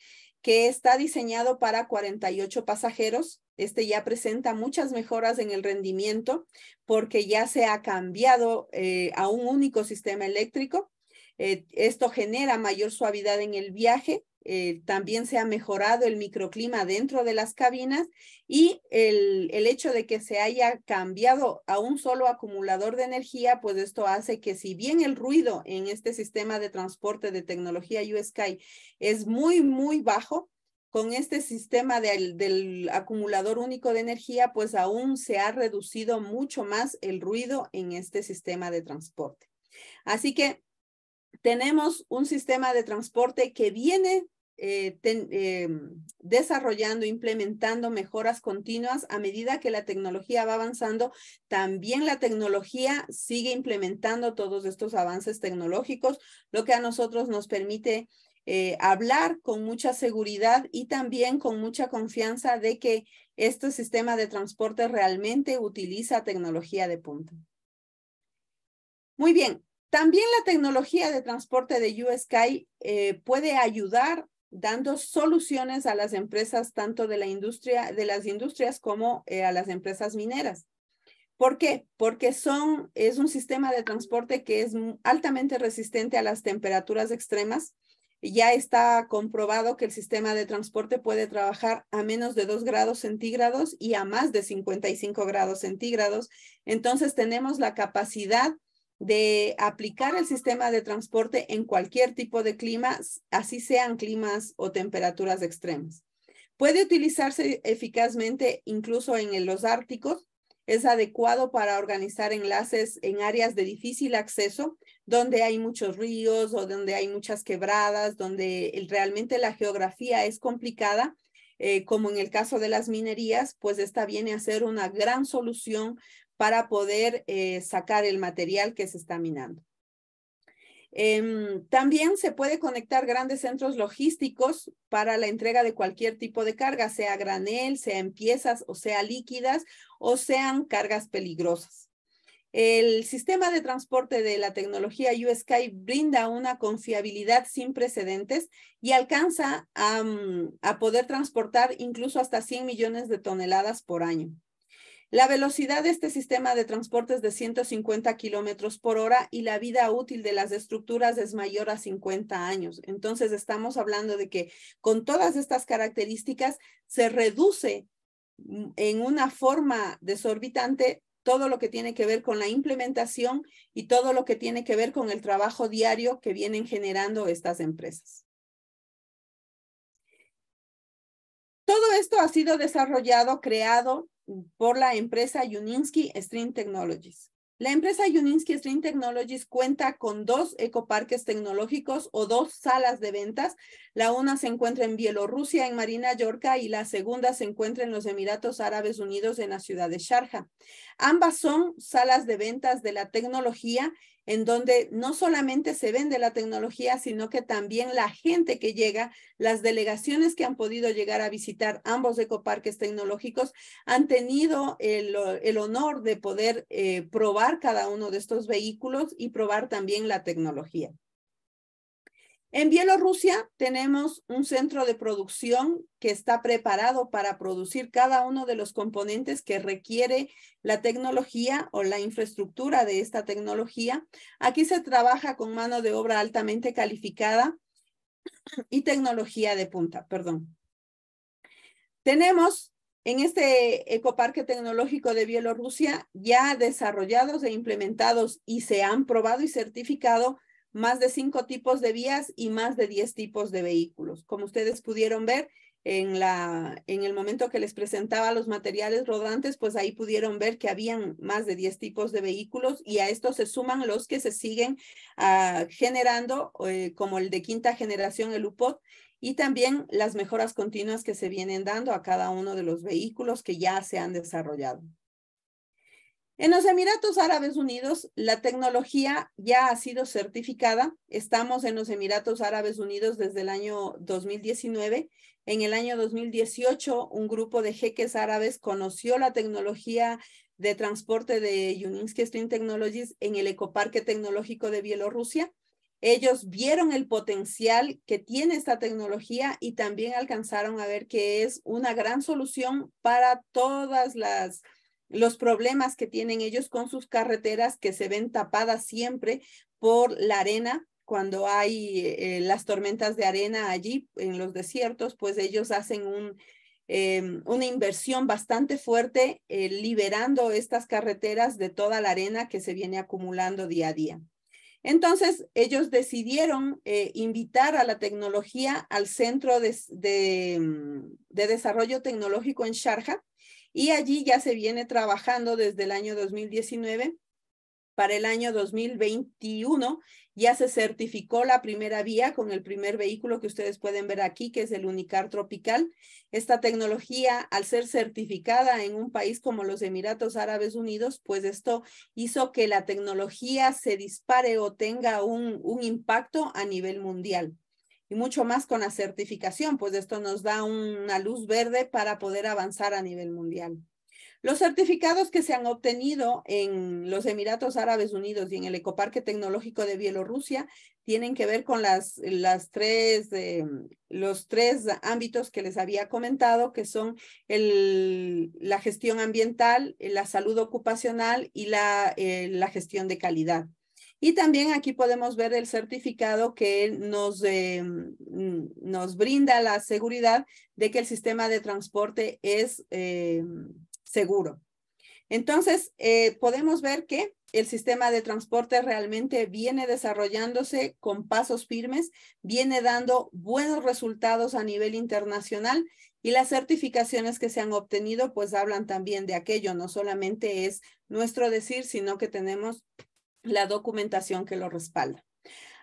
que está diseñado para 48 pasajeros. Este ya presenta muchas mejoras en el rendimiento porque ya se ha cambiado eh, a un único sistema eléctrico. Eh, esto genera mayor suavidad en el viaje eh, también se ha mejorado el microclima dentro de las cabinas y el, hecho de que se haya cambiado a un solo acumulador de energía, pues esto hace que si bien el ruido en este sistema de transporte de tecnología USky es muy, muy bajo, con este sistema del, del acumulador único de energía, pues aún se ha reducido mucho más el ruido en este sistema de transporte. Así que tenemos un sistema de transporte que viene eh, eh, desarrollando, implementando mejoras continuas a medida que la tecnología va avanzando. También la tecnología sigue implementando todos estos avances tecnológicos, lo que a nosotros nos permite eh, hablar con mucha seguridad y también con mucha confianza de que este sistema de transporte realmente utiliza tecnología de punta. Muy bien, también la tecnología de transporte de USKY eh, puede ayudar dando soluciones a las empresas tanto de la industria, de las industrias como eh, a las empresas mineras. ¿Por qué? Porque son, es un sistema de transporte que es altamente resistente a las temperaturas extremas. Ya está comprobado que el sistema de transporte puede trabajar a menos de 2 grados centígrados y a más de 55 grados centígrados. Entonces tenemos la capacidad de aplicar el sistema de transporte en cualquier tipo de clima, así sean climas o temperaturas extremas. Puede utilizarse eficazmente incluso en los árticos. Es adecuado para organizar enlaces en áreas de difícil acceso, donde hay muchos ríos o donde hay muchas quebradas, donde realmente la geografía es complicada. Eh, como en el caso de las minerías, pues esta viene a ser una gran solución para poder eh, sacar el material que se está minando. Em, también se puede conectar grandes centros logísticos para la entrega de cualquier tipo de carga, sea granel, sea en piezas o sea líquidas o sean cargas peligrosas. El sistema de transporte de la tecnología USKY brinda una confiabilidad sin precedentes y alcanza a, a poder transportar incluso hasta 100 millones de toneladas por año. La velocidad de este sistema de transporte es de 150 kilómetros por hora y la vida útil de las estructuras es mayor a 50 años. Entonces, estamos hablando de que con todas estas características se reduce mm, en una forma desorbitante todo lo que tiene que ver con la implementación y todo lo que tiene que ver con el trabajo diario que vienen generando estas empresas. Todo esto ha sido desarrollado, creado por la empresa Yuninsky Stream Technologies. La empresa Uninsky Stream Technologies cuenta con dos ecoparques tecnológicos o dos salas de ventas. La una se encuentra en Bielorrusia, en Marina Yorka, y la segunda se encuentra en los Emiratos Árabes Unidos, en la ciudad de Sharjah. Ambas son salas de ventas de la tecnología en donde no solamente se vende la tecnología, sino que también la gente que llega, las delegaciones que han podido llegar a visitar ambos ecoparques tecnológicos, han tenido el, honor de poder eh, probar cada uno de estos vehículos y probar también la tecnología. En Bielorrusia tenemos un centro de producción que está preparado para producir cada uno de los componentes que requiere la tecnología o la infraestructura de esta tecnología. Aquí se trabaja con mano de obra altamente calificada y tecnología de punta, perdón. Tenemos en este ecoparque tecnológico de Bielorrusia ya desarrollados e implementados y se han probado y certificado más de cinco tipos de vías y más de diez tipos de vehículos. Como ustedes pudieron ver en, la, en el momento que les presentaba los materiales rodantes, pues ahí pudieron ver que habían más de diez tipos de vehículos y a esto se suman los que se siguen ah, generando, eh, como el de quinta generación, el UPOT, y también las mejoras continuas que se vienen dando a cada uno de los vehículos que ya se han desarrollado. En los Emiratos Árabes Unidos, la tecnología ya ha sido certificada. Estamos en los Emiratos Árabes Unidos desde el año 2019. En el año 2018, un grupo de jeques árabes conoció la tecnología de transporte de Juninsky Stream Technologies en el Ecoparque Tecnológico de Bielorrusia. Ellos vieron el potencial que tiene esta tecnología y también alcanzaron a ver que es una gran solución para todas las los problemas que tienen ellos con sus carreteras que se ven tapadas siempre por la arena. Cuando hay eh, eh, las tormentas de arena allí en los desiertos, pues ellos hacen em, una inversión bastante fuerte eh, liberando estas carreteras de toda la arena que se viene acumulando día a día. Entonces, ellos decidieron invitar a la tecnología al Centro de, de, Desarrollo Tecnológico en Sharjah, y allí ya se viene trabajando desde el año 2019. Para el año 2021 ya se certificó la primera vía con el primer vehículo que ustedes pueden ver aquí, que es el Unicar Tropical. Esta tecnología, al ser certificada en un país como los Emiratos Árabes Unidos, pues esto hizo que la tecnología se dispare o tenga un, un impacto a nivel mundial y mucho más con la certificación, pues esto nos da una luz verde para poder avanzar a nivel mundial. Los certificados que se han obtenido en los Emiratos Árabes Unidos y en el Ecoparque Tecnológico de Bielorrusia tienen que ver con las, las tres, eh, los tres ámbitos que les había comentado, que son la gestión ambiental, la salud ocupacional y la eh, gestión de calidad. Y también aquí podemos ver el certificado que nos, eh, mm, nos brinda la seguridad de que el sistema de transporte es eh, seguro. Entonces, eh, podemos ver que el sistema de transporte realmente viene desarrollándose con pasos firmes, viene dando buenos resultados a nivel internacional y las certificaciones que se han obtenido pues hablan también de aquello, no solamente es nuestro decir, sino que tenemos la documentación que lo respalda.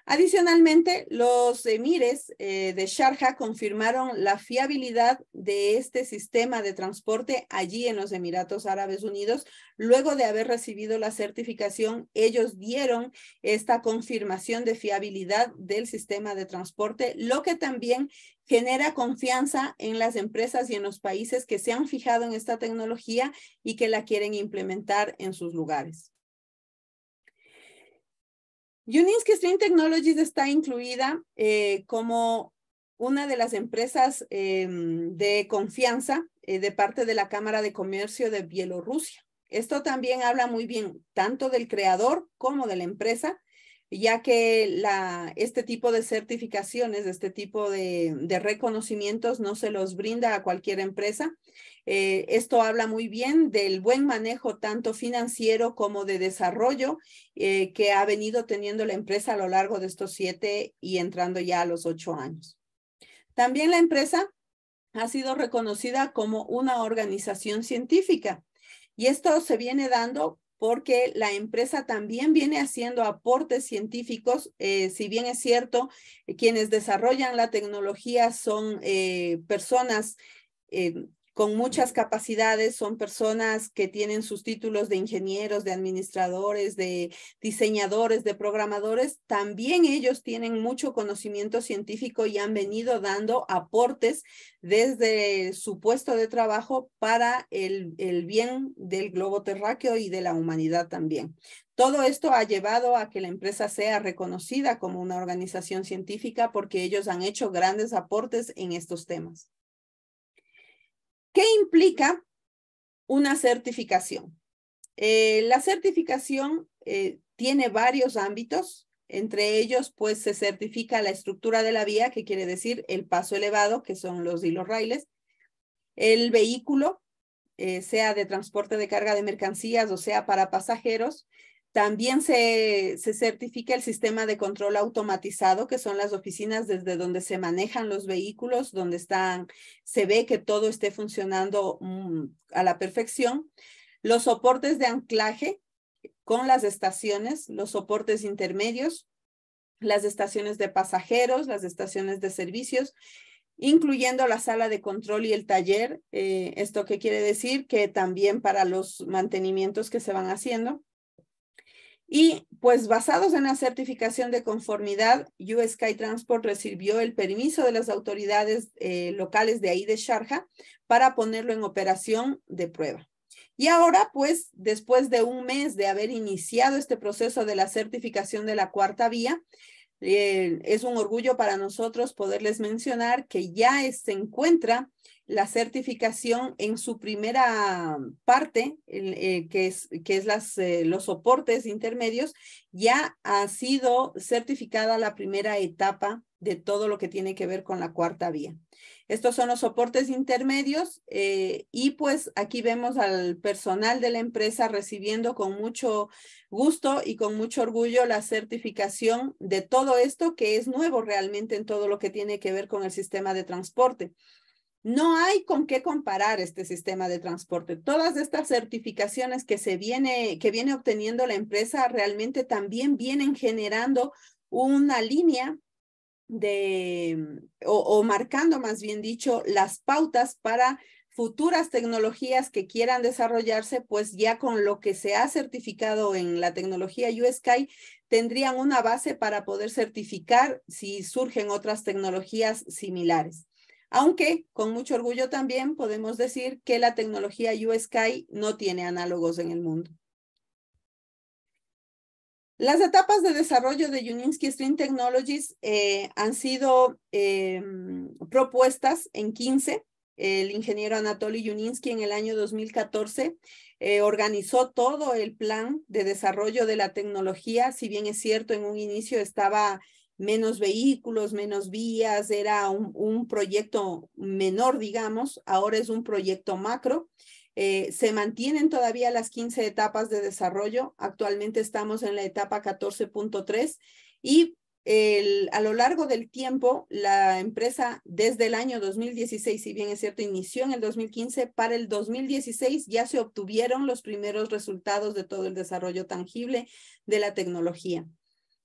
Adicionalmente, los emires eh, de Sharjah confirmaron la fiabilidad de este sistema de transporte allí en los Emiratos Árabes Unidos. Luego de haber recibido la certificación, ellos dieron esta confirmación de fiabilidad del sistema de transporte, lo que también genera confianza en las empresas y en los países que se han fijado en esta tecnología y que la quieren implementar en sus lugares. Uninsky Stream Technologies está incluida eh, como una de las empresas em, de confianza eh, de parte de la Cámara de Comercio de Bielorrusia. Esto también habla muy bien tanto del creador como de la empresa, ya que este tipo de certificaciones, este tipo de reconocimientos no se los brinda a cualquier empresa eh, esto habla muy bien del buen manejo tanto financiero como de desarrollo eh, que ha venido teniendo la empresa a lo largo de estos siete y entrando ya a los ocho años. También la empresa ha sido reconocida como una organización científica y esto se viene dando porque la empresa también viene haciendo aportes científicos, eh, si bien es cierto, quienes desarrollan la tecnología son personas con muchas capacidades, son personas que tienen sus títulos de ingenieros, de administradores, de diseñadores, de programadores. También ellos tienen mucho conocimiento científico y han venido dando aportes desde su puesto de trabajo para el, bien del globo terráqueo y de la humanidad también. Todo esto ha llevado a que la empresa sea reconocida como una organización científica porque ellos han hecho grandes aportes en estos temas. ¿Qué implica una certificación? Eh, la certificación eh, tiene varios ámbitos, entre ellos pues se certifica la estructura de la vía, que quiere decir el paso elevado, que son los hilos raíles, el vehículo, eh, sea de transporte de carga de mercancías o sea para pasajeros, también se, certifica el sistema de control automatizado, que son las oficinas desde donde se manejan los vehículos, donde están, se ve que todo esté funcionando mm, a la perfección. Los soportes de anclaje con las estaciones, los soportes intermedios, las estaciones de pasajeros, las estaciones de servicios, incluyendo la sala de control y el taller. Eh, esto qué quiere decir que también para los mantenimientos que se van haciendo y pues basados en la certificación de conformidad, US Sky Transport recibió el permiso de las autoridades eh, locales de ahí de Sharjah para ponerlo en operación de prueba. Y ahora, pues, después de un mes de haber iniciado este proceso de la certificación de la cuarta vía, eh, es un orgullo para nosotros poderles mencionar que ya se encuentra la certificación en su primera parte, eh, que es, que es eh, los soportes intermedios, ya ha sido certificada la primera etapa de todo lo que tiene que ver con la cuarta vía. Estos son los soportes intermedios eh, y pues aquí vemos al personal de la empresa recibiendo con mucho gusto y con mucho orgullo la certificación de todo esto que es nuevo realmente en todo lo que tiene que ver con el sistema de transporte. No hay con qué comparar este sistema de transporte. Todas estas certificaciones que se viene, que viene obteniendo la empresa realmente también vienen generando una línea de, o, marcando más bien dicho, las pautas para futuras tecnologías que quieran desarrollarse, pues ya con lo que se ha certificado en la tecnología USKY, tendrían una base para poder certificar si surgen otras tecnologías similares. Aunque con mucho orgullo también podemos decir que la tecnología USKY no tiene análogos en el mundo. Las etapas de desarrollo de Uninsky Stream Technologies eh, han sido eh, propuestas en 15. El ingeniero Anatoly Yuninsky en el año 2014 eh, organizó todo el plan de desarrollo de la tecnología. Si bien es cierto, en un inicio estaba menos vehículos, menos vías, era un proyecto menor, digamos, ahora es un proyecto macro. Eh, se mantienen todavía las 15 etapas de desarrollo. Actualmente estamos en la etapa 14.3 y a lo largo del tiempo, la empresa desde el año 2016, si bien es cierto, inició en el 2015, para el 2016 ya se obtuvieron los primeros resultados de todo el desarrollo tangible de la tecnología.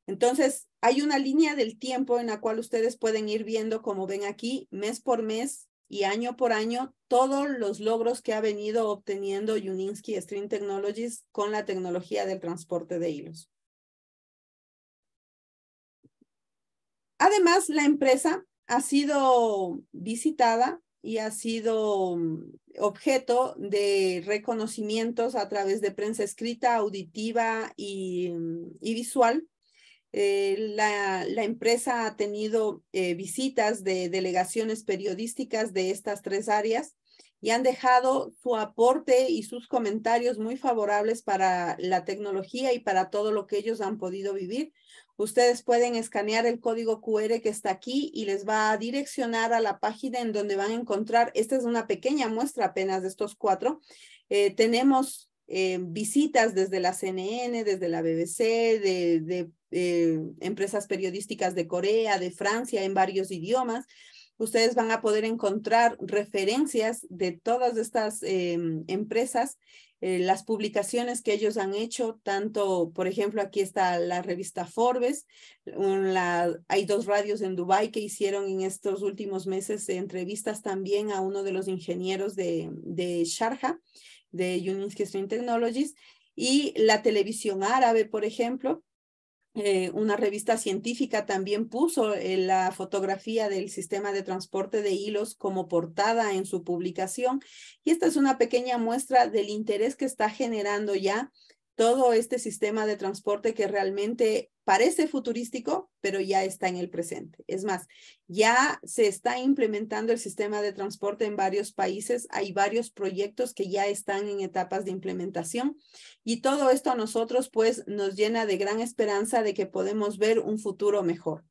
Entonces, hay una línea del tiempo en la cual ustedes pueden ir viendo, como ven aquí, mes por mes, y año por año todos los logros que ha venido obteniendo Uninsky Stream Technologies con la tecnología del transporte de hilos. Además, la empresa ha sido visitada y ha sido mm, objeto de reconocimientos a través de prensa escrita, auditiva y mm, visual eh, la, empresa ha tenido eh, visitas de delegaciones periodísticas de estas tres áreas y han dejado su aporte y sus comentarios muy favorables para la tecnología y para todo lo que ellos han podido vivir. Ustedes pueden escanear el código QR que está aquí y les va a direccionar a la página en donde van a encontrar, esta es una pequeña muestra apenas de estos cuatro. Eh, tenemos eh, visitas desde la CNN, desde la BBC, de, eh, empresas periodísticas de Corea, de Francia, en varios idiomas. Ustedes van a poder encontrar referencias de todas estas eh, empresas, las publicaciones que ellos han hecho, tanto, por ejemplo, aquí está la revista Forbes, hay dos radios en Dubai que hicieron en estos últimos meses entrevistas también a uno de los ingenieros de, de Sharjah de Technologies, y la televisión árabe, por ejemplo, eh, una revista científica también puso eh, la fotografía del sistema de transporte de hilos como portada en su publicación. Y esta es una pequeña muestra del interés que está generando ya todo este sistema de transporte que realmente parece futurístico, pero ya está en el presente. Es más, ya se está implementando el sistema de transporte en varios países. Hay varios proyectos que ya están en etapas de implementación y todo esto a nosotros pues nos llena de gran esperanza de que podemos ver un futuro mejor.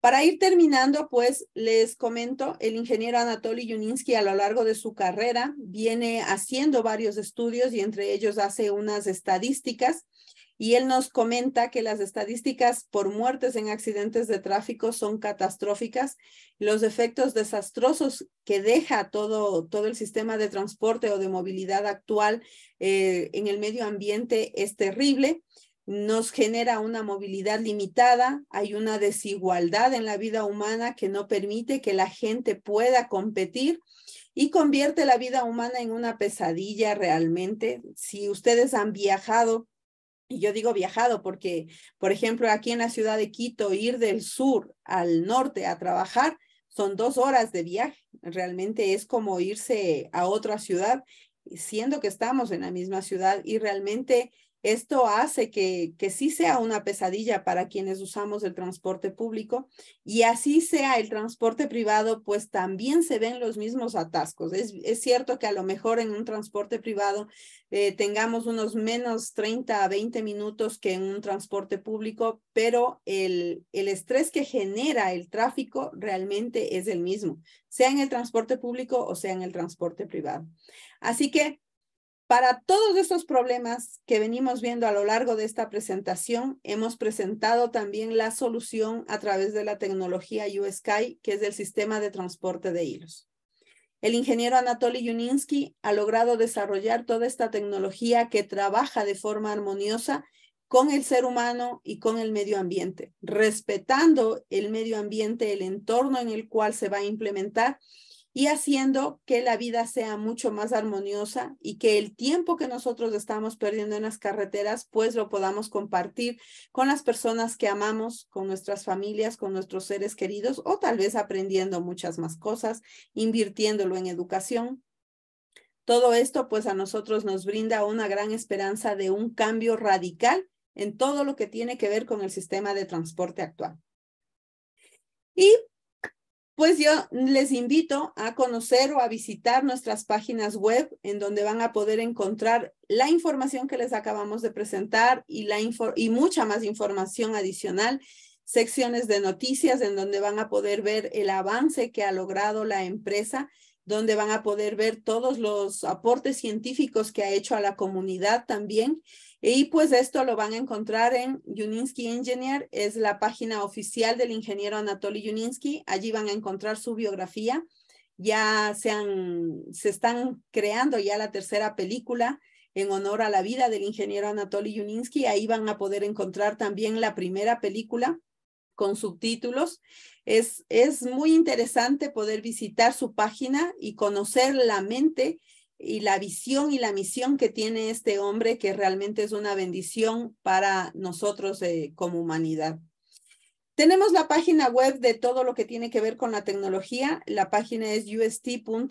Para ir terminando, pues les comento, el ingeniero Anatoly Yuninsky a lo largo de su carrera viene haciendo varios estudios y entre ellos hace unas estadísticas y él nos comenta que las estadísticas por muertes en accidentes de tráfico son catastróficas. Los efectos desastrosos que deja todo, todo el sistema de transporte o de movilidad actual eh, en el medio ambiente es terrible nos genera una movilidad limitada, hay una desigualdad en la vida humana que no permite que la gente pueda competir y convierte la vida humana en una pesadilla realmente. Si ustedes han viajado y yo digo viajado porque, por ejemplo, aquí en la ciudad de Quito, ir del sur al norte a trabajar son dos horas de viaje. Realmente es como irse a otra ciudad, siendo que estamos en la misma ciudad y realmente esto hace que, que sí sea una pesadilla para quienes usamos el transporte público y así sea el transporte privado, pues también se ven los mismos atascos. Es, cierto que a lo mejor en un transporte privado eh, tengamos unos menos 30 a 20 minutos que en un transporte público, pero el, el estrés que genera el tráfico realmente es el mismo, sea en el transporte público o sea en el transporte privado. Así que para todos estos problemas que venimos viendo a lo largo de esta presentación, hemos presentado también la solución a través de la tecnología USky, que es el sistema de transporte de hilos. El ingeniero Anatoly Yuninsky ha logrado desarrollar toda esta tecnología que trabaja de forma armoniosa con el ser humano y con el medio ambiente, respetando el medio ambiente, el entorno en el cual se va a implementar y haciendo que la vida sea mucho más armoniosa y que el tiempo que nosotros estamos perdiendo en las carreteras, pues lo podamos compartir con las personas que amamos, con nuestras familias, con nuestros seres queridos o tal vez aprendiendo muchas más cosas, invirtiéndolo en educación. Todo esto pues a nosotros nos brinda una gran esperanza de un cambio radical en todo lo que tiene que ver con el sistema de transporte actual. Y pues yo les invito a conocer o a visitar nuestras páginas web en donde van a poder encontrar la información que les acabamos de presentar y, la y mucha más información adicional, secciones de noticias en donde van a poder ver el avance que ha logrado la empresa, donde van a poder ver todos los aportes científicos que ha hecho a la comunidad también y pues esto lo van a encontrar en Yuninsky Engineer, es la página oficial del ingeniero Anatoly Yuninsky. Allí van a encontrar su biografía. Ya se, se están creando ya la tercera película en honor a la vida del ingeniero Anatoly Yuninsky. Ahí van a poder encontrar también la primera película con subtítulos. Es, es muy interesante poder visitar su página y conocer la mente y la visión y la misión que tiene este hombre, que realmente es una bendición para nosotros eh, como humanidad. Tenemos la página web de todo lo que tiene que ver con la tecnología. La página es ust.inc.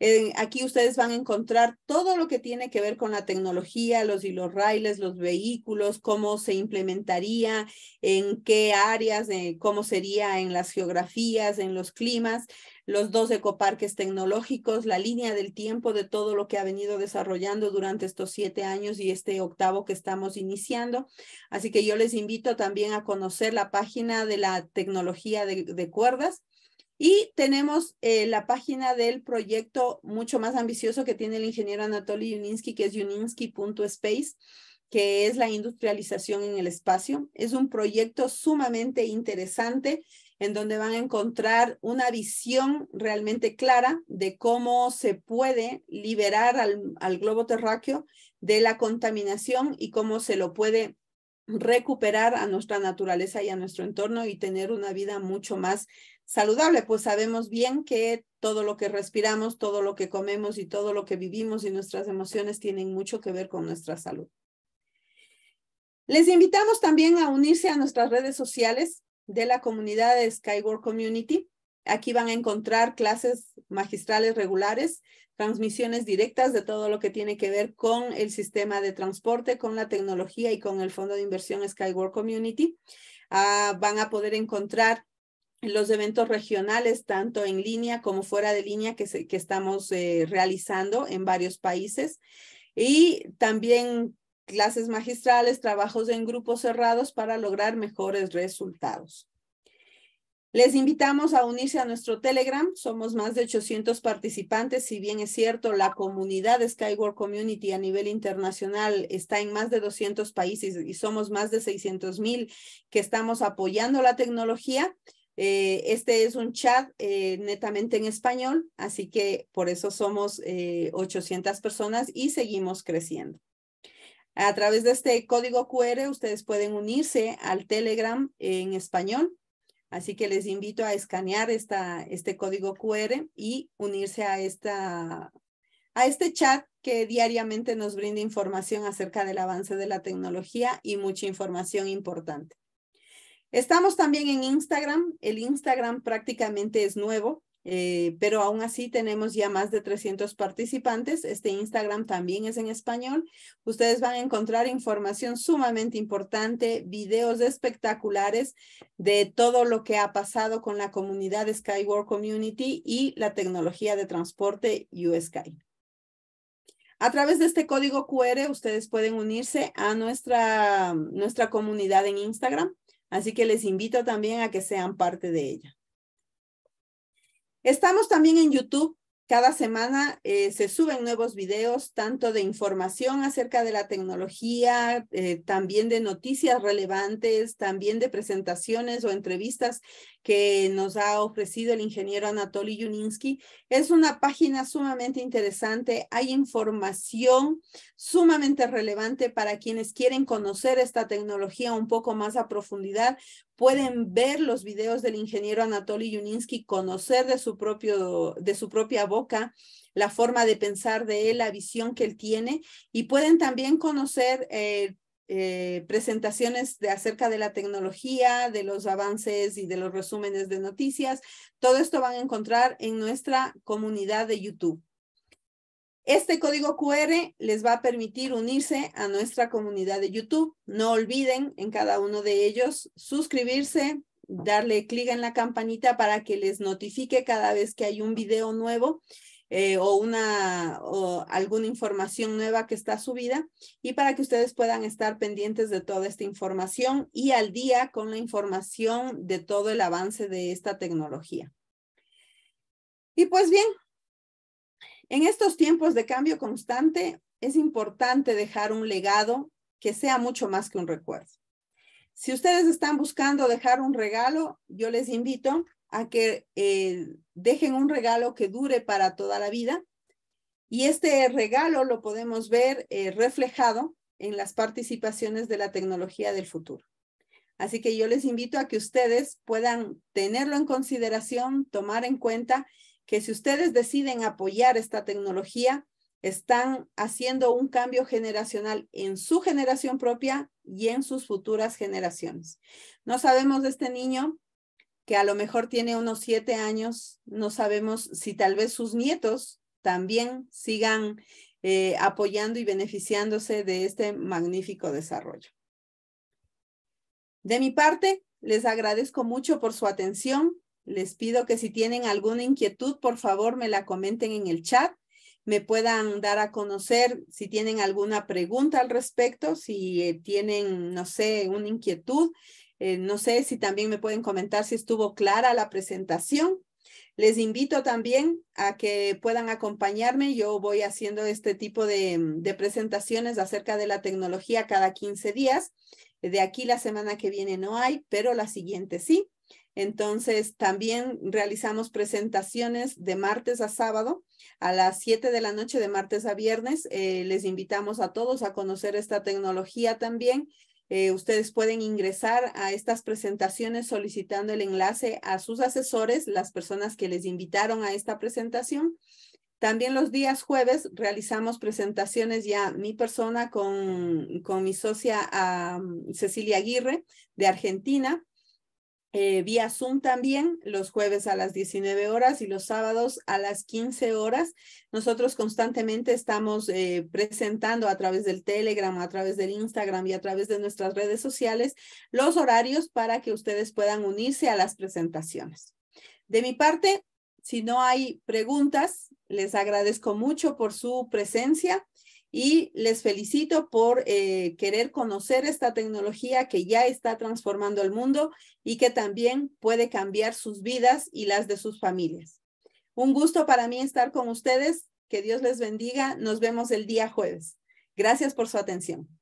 Eh, aquí ustedes van a encontrar todo lo que tiene que ver con la tecnología, los hilos raíles, los vehículos, cómo se implementaría, en qué áreas, eh, cómo sería en las geografías, en los climas los dos ecoparques tecnológicos, la línea del tiempo de todo lo que ha venido desarrollando durante estos siete años y este octavo que estamos iniciando. Así que yo les invito también a conocer la página de la tecnología de, cuerdas. Y tenemos eh, la página del proyecto mucho más ambicioso que tiene el ingeniero Anatoly Yuninsky, que es yuninsky.space que es la industrialización en el espacio. Es un proyecto sumamente interesante en donde van a encontrar una visión realmente clara de cómo se puede liberar al, al globo terráqueo de la contaminación y cómo se lo puede recuperar a nuestra naturaleza y a nuestro entorno y tener una vida mucho más saludable, pues sabemos bien que todo lo que respiramos, todo lo que comemos y todo lo que vivimos y nuestras emociones tienen mucho que ver con nuestra salud. Les invitamos también a unirse a nuestras redes sociales de la comunidad de Skyward Community. Aquí van a encontrar clases magistrales regulares, transmisiones directas de todo lo que tiene que ver con el sistema de transporte, con la tecnología y con el fondo de inversión Skyward Community. Ah, van a poder encontrar los eventos regionales, tanto en línea como fuera de línea, que, estamos eh, realizando en varios países. Y también clases magistrales, trabajos en grupos cerrados para lograr mejores resultados. Les invitamos a unirse a nuestro Telegram. Somos más de 800 participantes. Si bien es cierto, la comunidad de Skyward Community a nivel internacional está en más de 200 países y somos más de 600 mil que estamos apoyando la tecnología. Eh, este es un chat eh, netamente en español, así que por eso somos 800 eh, personas y seguimos creciendo. A través de este código QR ustedes pueden unirse al Telegram en español. Así que les invito a escanear esta, este código QR y unirse a, esta, a este chat que diariamente nos brinda información acerca del avance de la tecnología y mucha información importante. Estamos también en Instagram. El Instagram prácticamente es nuevo. Eh, pero aún así tenemos ya más de 300 participantes. Este Instagram también es en español. Ustedes van a encontrar información sumamente importante, videos espectaculares de todo lo que ha pasado con la comunidad de Community y la tecnología de transporte USky. A través de este código QR ustedes pueden unirse a nuestra, nuestra comunidad en Instagram, así que les invito también a que sean parte de ella. Estamos también en YouTube. Cada semana eh, se suben nuevos videos, tanto de información acerca de la tecnología, eh, también de noticias relevantes, también de presentaciones o entrevistas que nos ha ofrecido el ingeniero Anatoly Yuninsky. Es una página sumamente interesante, hay información sumamente relevante para quienes quieren conocer esta tecnología un poco más a profundidad. Pueden ver los videos del ingeniero Anatoly Yuninsky, conocer de su, propio, de su propia boca la forma de pensar de él, la visión que él tiene y pueden también conocer el eh, eh, presentaciones de acerca de la tecnología, de los avances y de los resúmenes de noticias. Todo esto van a encontrar en nuestra comunidad de YouTube. Este código QR les va a permitir unirse a nuestra comunidad de YouTube. No olviden en cada uno de ellos suscribirse, darle clic en la campanita para que les notifique cada vez que hay un video nuevo eh, o una o alguna información nueva que está subida y para que ustedes puedan estar pendientes de toda esta información y al día con la información de todo el avance de esta tecnología. Y pues bien, en estos tiempos de cambio constante es importante dejar un legado que sea mucho más que un recuerdo. Si ustedes están buscando dejar un regalo, yo les invito a que eh, dejen un regalo que dure para toda la vida. Y este regalo lo podemos ver eh, reflejado en las participaciones de la tecnología del futuro. Así que yo les invito a que ustedes puedan tenerlo en consideración, tomar en cuenta que si ustedes deciden apoyar esta tecnología, están haciendo un cambio generacional en su generación propia y en sus futuras generaciones. No sabemos de este niño, que a lo mejor tiene unos siete años, no sabemos si tal vez sus nietos también sigan eh, apoyando y beneficiándose de este magnífico desarrollo. De mi parte, les agradezco mucho por su atención. Les pido que si tienen alguna inquietud, por favor, me la comenten en el chat me puedan dar a conocer si tienen alguna pregunta al respecto, si eh, tienen, no sé, una inquietud, eh, no sé si también me pueden comentar si estuvo clara la presentación. Les invito también a que puedan acompañarme. Yo voy haciendo este tipo de, mm, presentaciones acerca de la tecnología cada 15 días. De aquí la semana que viene no hay, pero la siguiente sí. Entonces, también realizamos presentaciones de martes a sábado a las 7 de la noche, de martes a viernes. Eh, les invitamos a todos a conocer esta tecnología también eh, ustedes pueden ingresar a estas presentaciones solicitando el enlace a sus asesores, las personas que les invitaron a esta presentación. También los días jueves realizamos presentaciones ya mi persona con, mi socia Cecilia Aguirre de Argentina. Eh, vía Zoom también, los jueves a las 19 horas y los sábados a las 15 horas. Nosotros constantemente estamos eh, presentando a través del Telegram, a través del Instagram y a través de nuestras redes sociales los horarios para que ustedes puedan unirse a las presentaciones. De mi parte, si no hay preguntas, les agradezco mucho por su presencia y les felicito por eh, querer conocer esta tecnología que ya está transformando el mundo y que también puede cambiar sus vidas y las de sus familias. Un gusto para mí estar con ustedes. Que Dios les bendiga. Nos vemos el día jueves. Gracias por su atención.